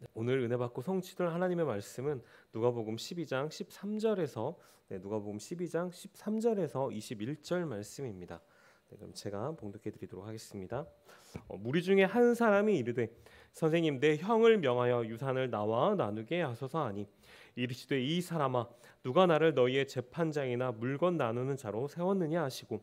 네, 오늘 은혜 받고 성취될 하나님의 말씀은 누가복음 12장 13절에서 네, 누가복음 12장 13절에서 21절 말씀입니다. 네, 그럼 제가 봉독해 드리도록 하겠습니다. 어, 무리 중에 한 사람이 이르되 선생님 내 형을 명하여 유산을 나와 나누게 하소서 하니 이르시되 이 사람아 누가 나를 너희의 재판장이나 물건 나누는 자로 세웠느냐 하시고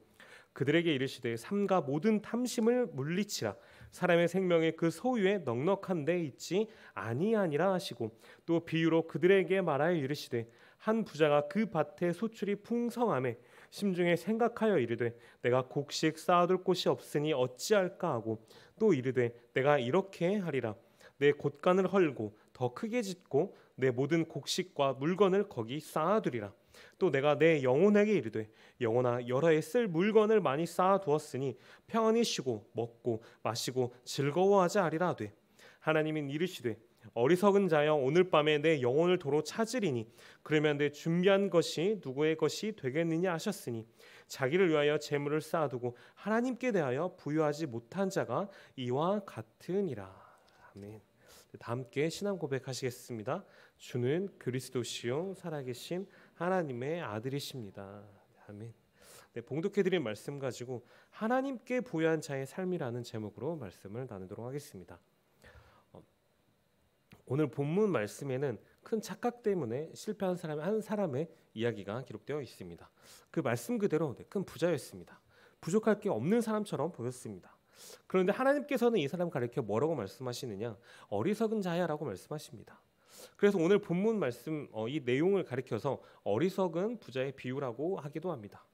그들에게 이르시되 삼가 모든 탐심을 물리치라 사람의 생명이 그 소유에 넉넉한 데 있지 아니하니라 하시고 또 비유로 그들에게 말하여 이르시되 한 부자가 그 밭에 소출이 풍성함에 심중에 생각하여 이르되 내가 곡식 쌓아둘 곳이 없으니 어찌할까 하고 또 이르되 내가 이렇게 하리라 내 곳간을 헐고 더 크게 짓고 내 모든 곡식과 물건을 거기 쌓아두리라 또 내가 내 영혼에게 이르되 영혼아 여러에 쓸 물건을 많이 쌓아 두었으니 평안히 쉬고 먹고 마시고 즐거워하지아리라 하되 하나님은 이르시되 어리석은 자여 오늘 밤에 내 영혼을 도로 찾으리니 그러면 내 준비한 것이 누구의 것이 되겠느냐 하셨으니 자기를 위하여 재물을 쌓아두고 하나님께 대하여 부유하지 못한 자가 이와 같으니라 아멘. 네, 다 함께 신앙 고백하시겠습니다. 주는 그리스도시요 살아계신 하나님의 아들이십니다. 아멘. 네, 봉독해드린 말씀 가지고 하나님께 부여한 자의 삶이라는 제목으로 말씀을 나누도록 하겠습니다. 어, 오늘 본문 말씀에는 큰 착각 때문에 실패한 사람의 한 사람의 이야기가 기록되어 있습니다. 그 말씀 그대로 네, 큰 부자였습니다. 부족할 게 없는 사람처럼 보였습니다. 그런데 하나님께서는 이 사람 가리켜 뭐라고 말씀하시느냐? 어리석은 자야라고 말씀하십니다. 그래서 오늘 본문 말씀 어, 이 내용을 가리켜서 어리석은 부자의 비유라고 하기도 합니다.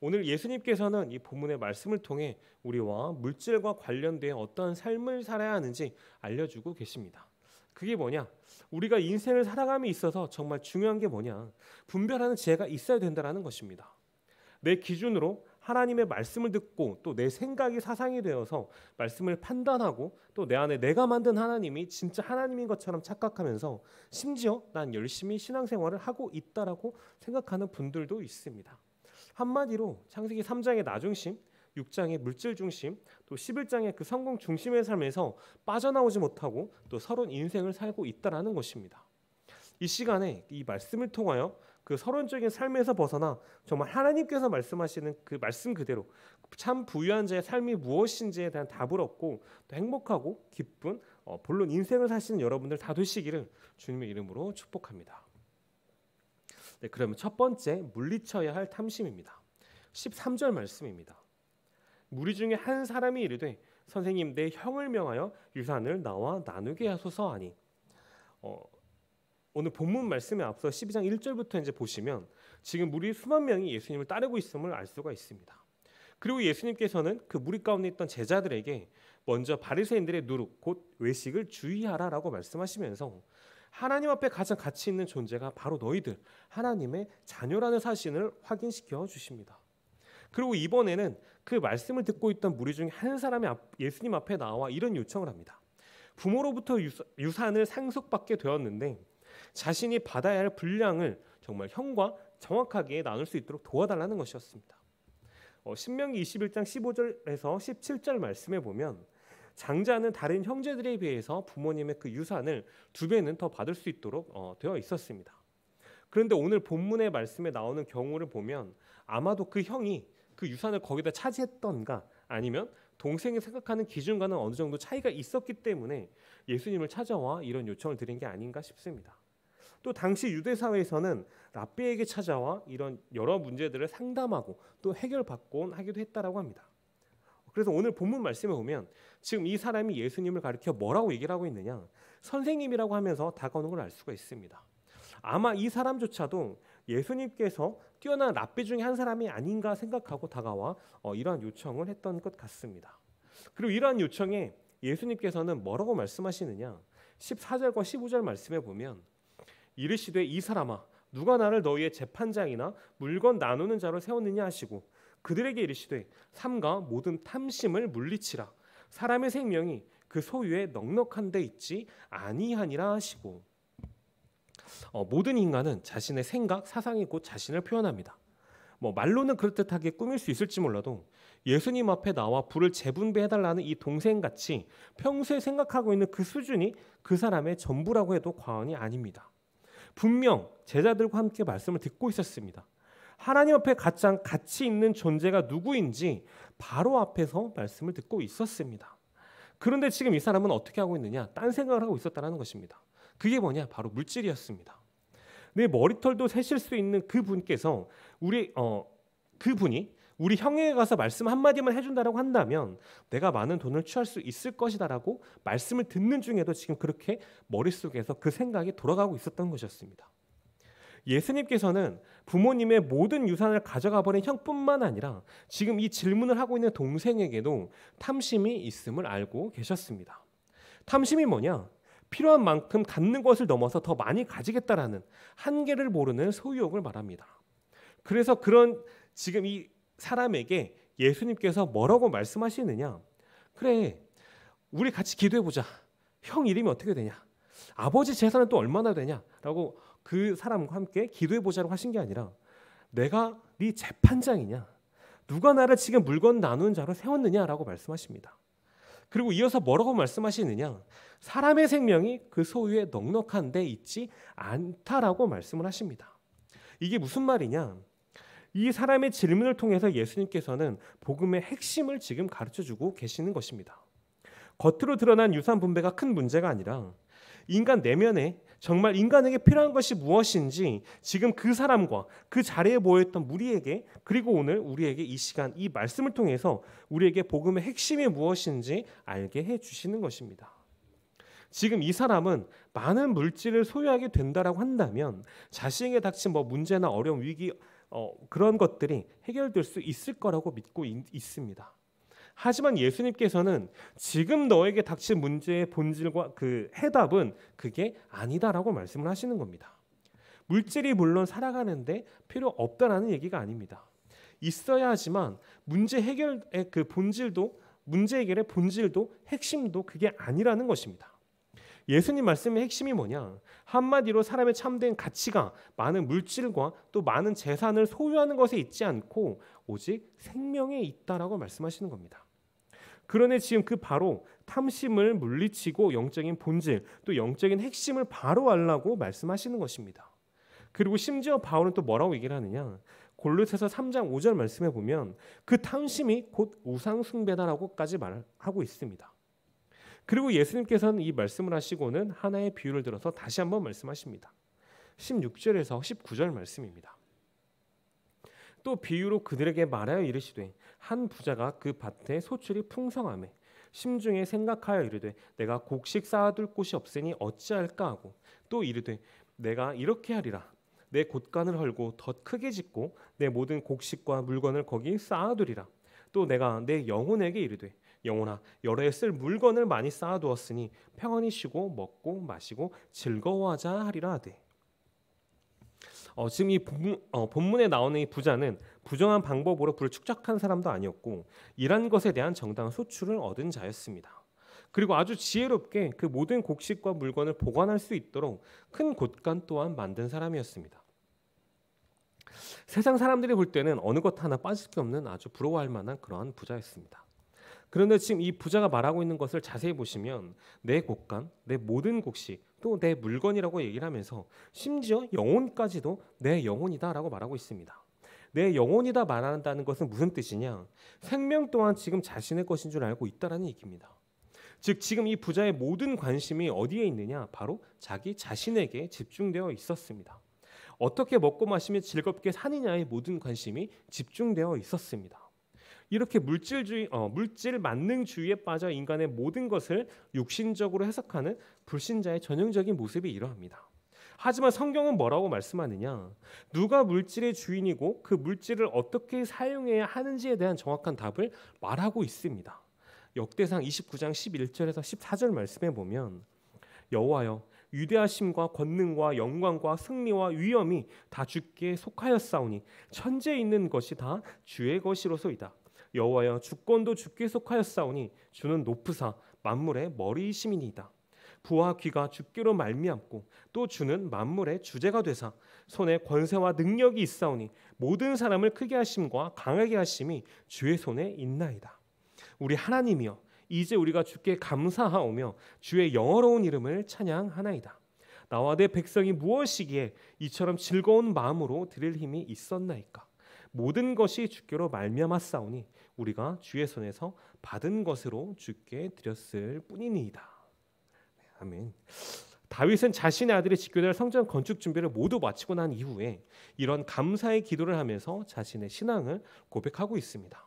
오늘 예수님께서는 이 본문의 말씀을 통해 우리와 물질과 관련된 어떠 삶을 살아야 하는지 알려주고 계십니다. 그게 뭐냐? 우리가 인생을 살아감에 있어서 정말 중요한 게 뭐냐? 분별하는 지혜가 있어야 된다라는 것입니다. 내 기준으로 하나님의 말씀을 듣고 또 내 생각이 사상이 되어서 말씀을 판단하고 또 내 안에 내가 만든 하나님이 진짜 하나님인 것처럼 착각하면서 심지어 난 열심히 신앙생활을 하고 있다라고 생각하는 분들도 있습니다. 한마디로 창세기 3장의 나 중심, 6장의 물질 중심, 또 11장의 그 성공 중심의 삶에서 빠져나오지 못하고 또 서론 인생을 살고 있다라는 것입니다. 이 시간에 이 말씀을 통하여 그 서론적인 삶에서 벗어나 정말 하나님께서 말씀하시는 그 말씀 그대로 참 부유한 자의 삶이 무엇인지에 대한 답을 얻고 또 행복하고 기쁜 어, 본론 인생을 사시는 여러분들 다 되시기를 주님의 이름으로 축복합니다. 네, 그러면 첫 번째 물리쳐야 할 탐심입니다. 13절 말씀입니다. 무리 중에 한 사람이 이르되 선생님 내 형을 명하여 유산을 나와 나누게 하소서 하니 어, 오늘 본문 말씀에 앞서 12장 1절부터 이제 보시면 지금 무리 수만 명이 예수님을 따르고 있음을 알 수가 있습니다. 그리고 예수님께서는 그 무리 가운데 있던 제자들에게 먼저 바리새인들의 누룩 곧 외식을 주의하라라고 말씀하시면서 하나님 앞에 가장 가치 있는 존재가 바로 너희들 하나님의 자녀라는 사실을 확인시켜 주십니다. 그리고 이번에는 그 말씀을 듣고 있던 무리 중에 한 사람이 예수님 앞에 나와 이런 요청을 합니다. 부모로부터 유산을 상속받게 되었는데 자신이 받아야 할 분량을 정말 형과 정확하게 나눌 수 있도록 도와달라는 것이었습니다. 어, 신명기 21장 15절에서 17절 말씀에 보면 장자는 다른 형제들에 비해서 부모님의 그 유산을 두 배는 더 받을 수 있도록 어, 되어 있었습니다. 그런데 오늘 본문의 말씀에 나오는 경우를 보면 아마도 그 형이 그 유산을 거기다 차지했던가 아니면 동생이 생각하는 기준과는 어느 정도 차이가 있었기 때문에 예수님을 찾아와 이런 요청을 드린 게 아닌가 싶습니다. 또 당시 유대 사회에서는 라비에게 찾아와 이런 여러 문제들을 상담하고 또 해결받곤 하기도 했다라고 합니다. 그래서 오늘 본문 말씀에 보면 지금 이 사람이 예수님을 가리켜 뭐라고 얘기를 하고 있느냐 선생님이라고 하면서 다가오는 걸 알 수가 있습니다. 아마 이 사람조차도 예수님께서 뛰어난 랍비 중에 한 사람이 아닌가 생각하고 다가와 어, 이러한 요청을 했던 것 같습니다. 그리고 이러한 요청에 예수님께서는 뭐라고 말씀하시느냐? 14절과 15절 말씀해 보면 이르시되 이 사람아 누가 나를 너희의 재판장이나 물건 나누는 자로 세웠느냐 하시고 그들에게 이르시되 삼가 모든 탐심을 물리치라 사람의 생명이 그 소유에 넉넉한데 있지 아니하니라 하시고 어, 모든 인간은 자신의 생각, 사상이 곧 자신을 표현합니다. 뭐 말로는 그럴듯하게 꾸밀 수 있을지 몰라도 예수님 앞에 나와 불을 재분배해달라는 이 동생 같이 평소에 생각하고 있는 그 수준이 그 사람의 전부라고 해도 과언이 아닙니다. 분명 제자들과 함께 말씀을 듣고 있었습니다. 하나님 앞에 가장 가치 있는 존재가 누구인지 바로 앞에서 말씀을 듣고 있었습니다. 그런데 지금 이 사람은 어떻게 하고 있느냐? 딴 생각을 하고 있었다는 것입니다. 그게 뭐냐? 바로 물질이었습니다. 내 머리털도 세실 수 있는 그 분께서 우리 어, 그 분이 우리 형에게 가서 말씀 한마디만 해준다라고 한다면 내가 많은 돈을 취할 수 있을 것이다라고 말씀을 듣는 중에도 지금 그렇게 머릿속에서 그 생각이 돌아가고 있었던 것이었습니다. 예수님께서는 부모님의 모든 유산을 가져가 버린 형뿐만 아니라 지금 이 질문을 하고 있는 동생에게도 탐심이 있음을 알고 계셨습니다. 탐심이 뭐냐? 필요한 만큼 갖는 것을 넘어서 더 많이 가지겠다라는 한계를 모르는 소유욕을 말합니다. 그래서 그런 지금 이 사람에게 예수님께서 뭐라고 말씀하시느냐? 그래, 우리 같이 기도해 보자. 형 이름이 어떻게 되냐? 아버지 재산은 또 얼마나 되냐? 라고 그 사람과 함께 기도해 보자고 하신 게 아니라 내가 네 재판장이냐? 누가 나를 지금 물건 나누는 자로 세웠느냐라고 말씀하십니다. 그리고 이어서 뭐라고 말씀하시느냐? 사람의 생명이 그 소유에 넉넉한 데 있지 않다라고 말씀을 하십니다. 이게 무슨 말이냐? 이 사람의 질문을 통해서 예수님께서는 복음의 핵심을 지금 가르쳐 주고 계시는 것입니다. 겉으로 드러난 유산 분배가 큰 문제가 아니라 인간 내면에 정말 인간에게 필요한 것이 무엇인지 지금 그 사람과 그 자리에 모였던 우리에게 그리고 오늘 우리에게 이 시간 이 말씀을 통해서 우리에게 복음의 핵심이 무엇인지 알게 해 주시는 것입니다. 지금 이 사람은 많은 물질을 소유하게 된다라고 한다면 자신에게 닥친 뭐 문제나 어려움 위기 어, 그런 것들이 해결될 수 있을 거라고 믿고 있, 있습니다. 하지만 예수님께서는 지금 너에게 닥친 문제의 본질과 그 해답은 그게 아니다라고 말씀을 하시는 겁니다. 물질이 물론 살아가는데 필요 없다라는 얘기가 아닙니다. 있어야 하지만 문제 해결의 그 본질도 문제 해결의 본질도 핵심도 그게 아니라는 것입니다. 예수님 말씀의 핵심이 뭐냐? 한마디로 사람의 참된 가치가 많은 물질과 또 많은 재산을 소유하는 것에 있지 않고 오직 생명에 있다라고 말씀하시는 겁니다. 그러네 지금 그 바로 탐심을 물리치고 영적인 본질 또 영적인 핵심을 바로 알라고 말씀하시는 것입니다. 그리고 심지어 바울은 또 뭐라고 얘기를 하느냐? 골로새서 3장 5절 말씀해 보면 그 탐심이 곧 우상 숭배다라고까지 말하고 있습니다. 그리고 예수님께서는 이 말씀을 하시고는 하나의 비유를 들어서 다시 한번 말씀하십니다. 16절에서 19절 말씀입니다. 또 비유로 그들에게 말하여 이르시되 한 부자가 그 밭에 소출이 풍성함에 심중에 생각하여 이르되 내가 곡식 쌓아둘 곳이 없으니 어찌할까 하고 또 이르되 내가 이렇게 하리라 내 곳간을 헐고 더 크게 짓고 내 모든 곡식과 물건을 거기 쌓아두리라 또 내가 내 영혼에게 이르되 영혼아 여러에 쓸 물건을 많이 쌓아두었으니 평안히 쉬고 먹고 마시고 즐거워하자 하리라 하되 어, 지금 이 본, 어, 본문에 나오는 이 부자는 부정한 방법으로 부를 축적한 사람도 아니었고 일한 것에 대한 정당한 소출을 얻은 자였습니다. 그리고 아주 지혜롭게 그 모든 곡식과 물건을 보관할 수 있도록 큰 곳간 또한 만든 사람이었습니다. 세상 사람들이 볼 때는 어느 것 하나 빠질 게 없는 아주 부러워할 만한 그러한 부자였습니다. 그런데 지금 이 부자가 말하고 있는 것을 자세히 보시면 내 곳간, 내 모든 곡식, 또 내 물건이라고 얘기를 하면서 심지어 영혼까지도 내 영혼이다라고 말하고 있습니다. 내 영혼이다 말한다는 것은 무슨 뜻이냐? 생명 또한 지금 자신의 것인 줄 알고 있다라는 얘기입니다. 즉 지금 이 부자의 모든 관심이 어디에 있느냐? 바로 자기 자신에게 집중되어 있었습니다. 어떻게 먹고 마시면 즐겁게 사느냐의 모든 관심이 집중되어 있었습니다. 이렇게 물질주의, 어, 물질 만능주의에 빠져 인간의 모든 것을 육신적으로 해석하는 불신자의 전형적인 모습이 이러합니다. 하지만 성경은 뭐라고 말씀하느냐? 누가 물질의 주인이고 그 물질을 어떻게 사용해야 하는지에 대한 정확한 답을 말하고 있습니다. 역대상 29장 11절에서 14절 말씀에 보면 여호와여 위대하심과 권능과 영광과 승리와 위엄이 다 주께 속하였사오니 천재에 있는 것이 다 주의 것이로소이다. 여호와여 주권도 주께 속하였사오니 주는 높으사 만물의 머리이심이니이다. 부와 귀가 주께로 말미암고 또 주는 만물의 주제가 되사 손에 권세와 능력이 있사오니 모든 사람을 크게 하심과 강하게 하심이 주의 손에 있나이다. 우리 하나님이여 이제 우리가 주께 감사하오며 주의 영어로운 이름을 찬양하나이다. 나와 내 백성이 무엇이기에 이처럼 즐거운 마음으로 드릴 힘이 있었나이까? 모든 것이 주께로 말미암았사오니 우리가 주의 손에서 받은 것으로 주께 드렸을 뿐이니이다. 네, 아멘. 다윗은 자신의 아들이 집교될 성전 건축 준비를 모두 마치고 난 이후에 이런 감사의 기도를 하면서 자신의 신앙을 고백하고 있습니다.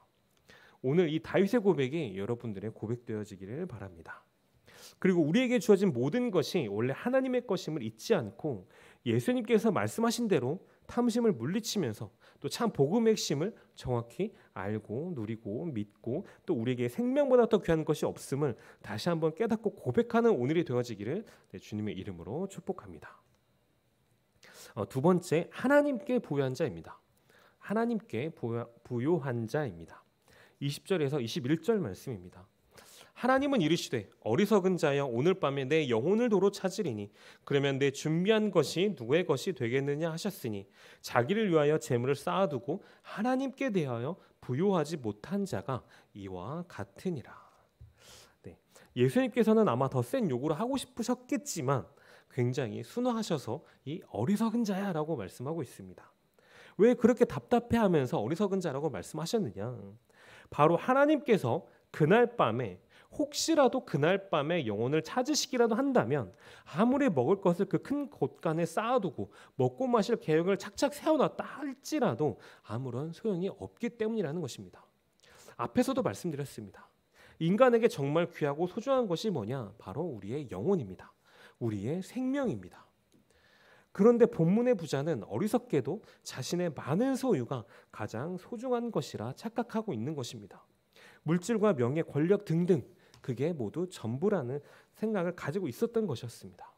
오늘 이 다윗의 고백이 여러분들의 고백되어지기를 바랍니다. 그리고 우리에게 주어진 모든 것이 원래 하나님의 것임을 잊지 않고 예수님께서 말씀하신 대로 탐심을 물리치면서 또참 복음의 핵심을 정확히 알고 누리고 믿고 또 우리에게 생명보다 더 귀한 것이 없음을 다시 한번 깨닫고 고백하는 오늘이 되어지기를 네, 주님의 이름으로 축복합니다. 어, 두 번째 하나님께 부여한 자입니다. 하나님께 부여한 자입니다. 20절에서 21절 말씀입니다. 하나님은 이르시되 어리석은 자여 오늘 밤에 내 영혼을 도로 찾으리니 그러면 내 준비한 것이 누구의 것이 되겠느냐 하셨으니 자기를 위하여 재물을 쌓아두고 하나님께 대하여 부요하지 못한 자가 이와 같으니라. 네. 예수님께서는 아마 더 센 요구를 하고 싶으셨겠지만 굉장히 순화하셔서 이 어리석은 자야라고 말씀하고 있습니다. 왜 그렇게 답답해하면서 어리석은 자라고 말씀하셨느냐? 바로 하나님께서 그날 밤에 혹시라도 그날 밤에 영혼을 찾으시기라도 한다면 아무리 먹을 것을 그 큰 곳간에 쌓아두고 먹고 마실 계획을 착착 세워놨다 할지라도 아무런 소용이 없기 때문이라는 것입니다. 앞에서도 말씀드렸습니다. 인간에게 정말 귀하고 소중한 것이 뭐냐? 바로 우리의 영혼입니다. 우리의 생명입니다. 그런데 본문의 부자는 어리석게도 자신의 많은 소유가 가장 소중한 것이라 착각하고 있는 것입니다. 물질과 명예, 권력 등등 그게 모두 전부라는 생각을 가지고 있었던 것이었습니다.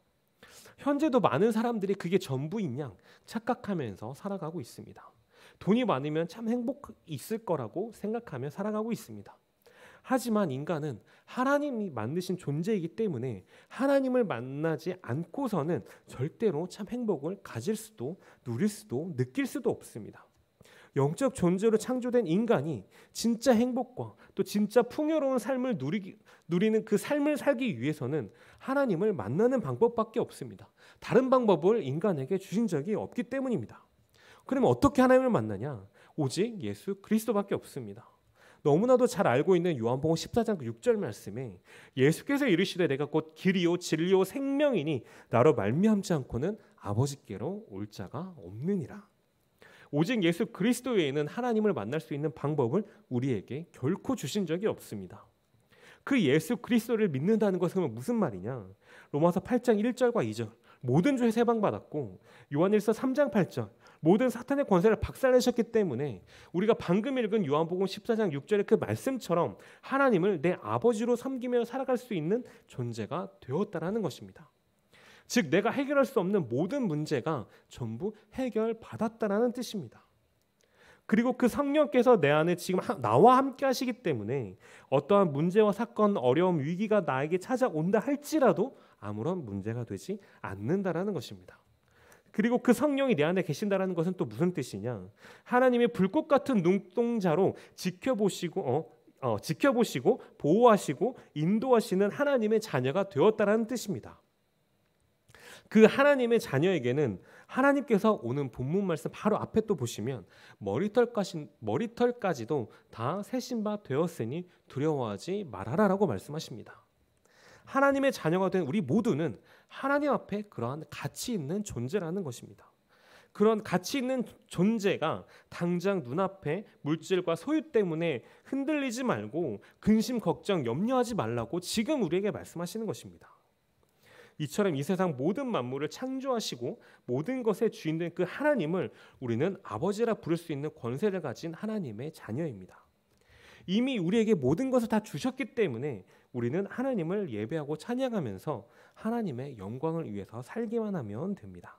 현재도 많은 사람들이 그게 전부인 양 착각하면서 살아가고 있습니다. 돈이 많으면 참 행복 있을 거라고 생각하며 살아가고 있습니다. 하지만 인간은 하나님이 만드신 존재이기 때문에 하나님을 만나지 않고서는 절대로 참 행복을 가질 수도 누릴 수도 느낄 수도 없습니다. 영적 존재로 창조된 인간이 진짜 행복과 또 진짜 풍요로운 삶을 누리 누리는 그 삶을 살기 위해서는 하나님을 만나는 방법밖에 없습니다. 다른 방법을 인간에게 주신 적이 없기 때문입니다. 그러면 어떻게 하나님을 만나냐? 오직 예수 그리스도밖에 없습니다. 너무나도 잘 알고 있는 요한복음 14장 6절 그 말씀에 예수께서 이르시되 내가 곧 길이요 진리요 생명이니 나로 말미암지 않고는 아버지께로 올 자가 없느니라. 오직 예수 그리스도 외에는 하나님을 만날 수 있는 방법을 우리에게 결코 주신 적이 없습니다. 그 예수 그리스도를 믿는다는 것은 무슨 말이냐? 로마서 8장 1절과 2절 모든 죄 해방받았고 요한일서 3장 8절 모든 사탄의 권세를 박살내셨기 때문에 우리가 방금 읽은 요한복음 14장 6절의 그 말씀처럼 하나님을 내 아버지로 섬기며 살아갈 수 있는 존재가 되었다라는 것입니다. 즉 내가 해결할 수 없는 모든 문제가 전부 해결받았다라는 뜻입니다. 그리고 그 성령께서 내 안에 지금 나와 함께 하시기 때문에 어떠한 문제와 사건, 어려움, 위기가 나에게 찾아온다 할지라도 아무런 문제가 되지 않는다라는 것입니다. 그리고 그 성령이 내 안에 계신다라는 것은 또 무슨 뜻이냐? 하나님의 불꽃 같은 눈동자로 지켜보시고 어, 어 지켜보시고 보호하시고 인도하시는 하나님의 자녀가 되었다라는 뜻입니다. 그 하나님의 자녀에게는 하나님께서 오는 본문 말씀 바로 앞에 또 보시면 머리털까지 머리털까지도 다 새신 바 되었으니 두려워하지 말아라라고 말씀하십니다. 하나님의 자녀가 된 우리 모두는 하나님 앞에 그러한 가치 있는 존재라는 것입니다. 그런 가치 있는 존재가 당장 눈앞에 물질과 소유 때문에 흔들리지 말고 근심 걱정 염려하지 말라고 지금 우리에게 말씀하시는 것입니다. 이처럼 이 세상 모든 만물을 창조하시고 모든 것의 주인 된그 하나님을 우리는 아버지라 부를 수 있는 권세를 가진 하나님의 자녀입니다. 이미 우리에게 모든 것을 다 주셨기 때문에 우리는 하나님을 예배하고 찬양하면서 하나님의 영광을 위해서 살기만 하면 됩니다.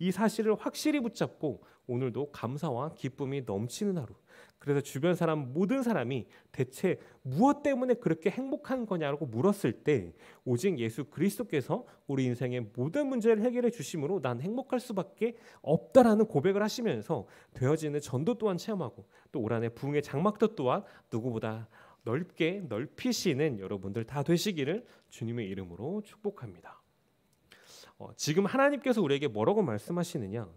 이 사실을 확실히 붙잡고 오늘도 감사와 기쁨이 넘치는 하루. 그래서 주변 사람 모든 사람이 대체 무엇 때문에 그렇게 행복한 거냐라고 물었을 때 오직 예수 그리스도께서 우리 인생의 모든 문제를 해결해 주심으로 난 행복할 수밖에 없다라는 고백을 하시면서 되어지는 전도 또한 체험하고 또 올 한해 부흥의 장막도 또한 누구보다 넓게 넓히시는 여러분들 다 되시기를 주님의 이름으로 축복합니다. 어, 지금 하나님께서 우리에게 뭐라고 말씀하시느냐?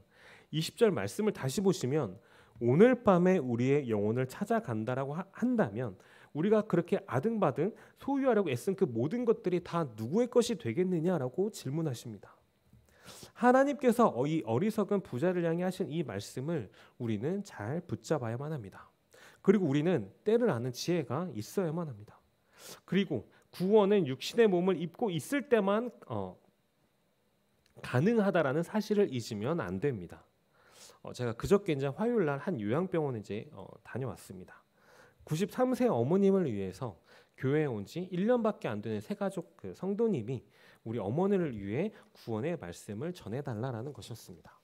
20절 말씀을 다시 보시면 오늘 밤에 우리의 영혼을 찾아간다라고 하, 한다면 우리가 그렇게 아등바등 소유하려고 애쓴 그 모든 것들이 다 누구의 것이 되겠느냐라고 질문하십니다. 하나님께서 어, 이 어리석은 부자를 향해 하신 이 말씀을 우리는 잘 붙잡아야만 합니다. 그리고 우리는 때를 아는 지혜가 있어야만 합니다. 그리고 구원은 육신의 몸을 입고 있을 때만 어, 가능하다라는 사실을 잊으면 안 됩니다. 어, 제가 그저께 이제 화요일 날 한 요양병원 이제 어, 다녀왔습니다. 93세 어머님을 위해서 교회에 온 지 1년밖에 안 되는 세 가족 그 성도님이 우리 어머니를 위해 구원의 말씀을 전해달라라는 것이었습니다.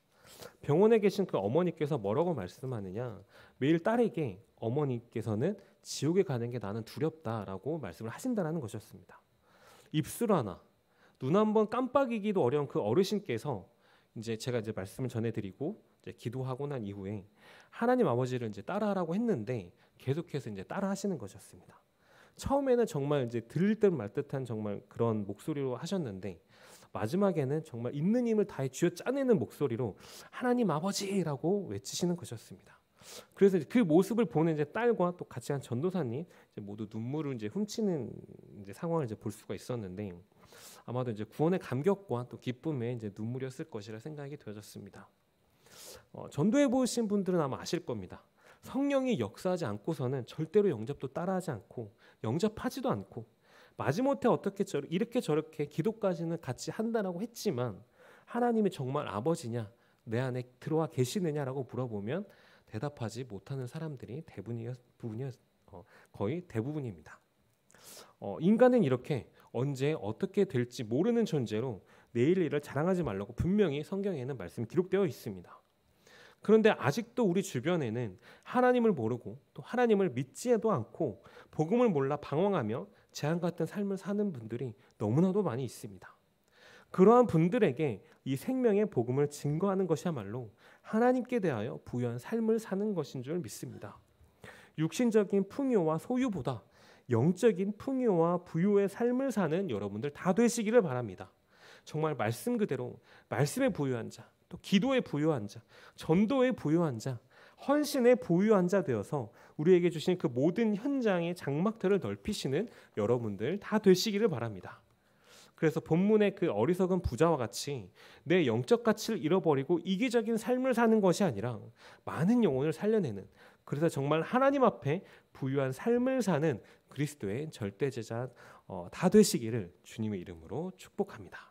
병원에 계신 그 어머니께서 뭐라고 말씀하느냐 매일 딸에게 어머니께서는 지옥에 가는 게 나는 두렵다라고 말씀을 하신다라는 것이었습니다. 입술 하나 눈한번 깜빡이기도 어려운 그 어르신께서 이제 제가 이제 말씀을 전해드리고 이제 기도하고 난 이후에 하나님 아버지를 이제 따라하라고 했는데 계속해서 이제 따라하시는 것이었습니다. 처음에는 정말 이제 들을 듯 말 듯한 정말 그런 목소리로 하셨는데 마지막에는 정말 있는 힘을 다해 쥐어 짜내는 목소리로 하나님 아버지라고 외치시는 것이었습니다. 그래서 그 모습을 보는 이제 딸과 또 같이 한 전도사님 모두 눈물을 이제 훔치는 이제 상황을 이제 볼 수가 있었는데 아마도 이제 구원의 감격과 또 기쁨에 이제 눈물이었을 것이라 생각이 되어졌습니다. 어, 전도해 보신 분들은 아마 아실 겁니다. 성령이 역사하지 않고서는 절대로 영접도 따라하지 않고 영접하지도 않고 마지못해 어떻게 저, 이렇게 저렇게 기도까지는 같이 한다라고 했지만 하나님이 정말 아버지냐 내 안에 들어와 계시느냐라고 물어보면 대답하지 못하는 사람들이 대부분이었, 부분이었, 어, 거의 대부분입니다. 어, 인간은 이렇게 언제 어떻게 될지 모르는 존재로 내일 일을 자랑하지 말라고 분명히 성경에는 말씀이 기록되어 있습니다. 그런데 아직도 우리 주변에는 하나님을 모르고 또 하나님을 믿지도 않고 복음을 몰라 방황하며 제한 같은 삶을 사는 분들이 너무나도 많이 있습니다. 그러한 분들에게 이 생명의 복음을 증거하는 것이야말로 하나님께 대하여 부유한 삶을 사는 것인 줄 믿습니다. 육신적인 풍요와 소유보다 영적인 풍요와 부유의 삶을 사는 여러분들 다 되시기를 바랍니다. 정말 말씀 그대로 말씀에 부유한 자, 또 기도에 부유한 자, 전도에 부유한 자, 헌신에 부유한 자 되어서 우리에게 주신 그 모든 현장의 장막들을 넓히시는 여러분들 다 되시기를 바랍니다. 그래서 본문의 그 어리석은 부자와 같이 내 영적 가치를 잃어버리고 이기적인 삶을 사는 것이 아니라 많은 영혼을 살려내는 그래서 정말 하나님 앞에 부유한 삶을 사는 그리스도의 절대 제자 어, 다 되시기를 주님의 이름으로 축복합니다.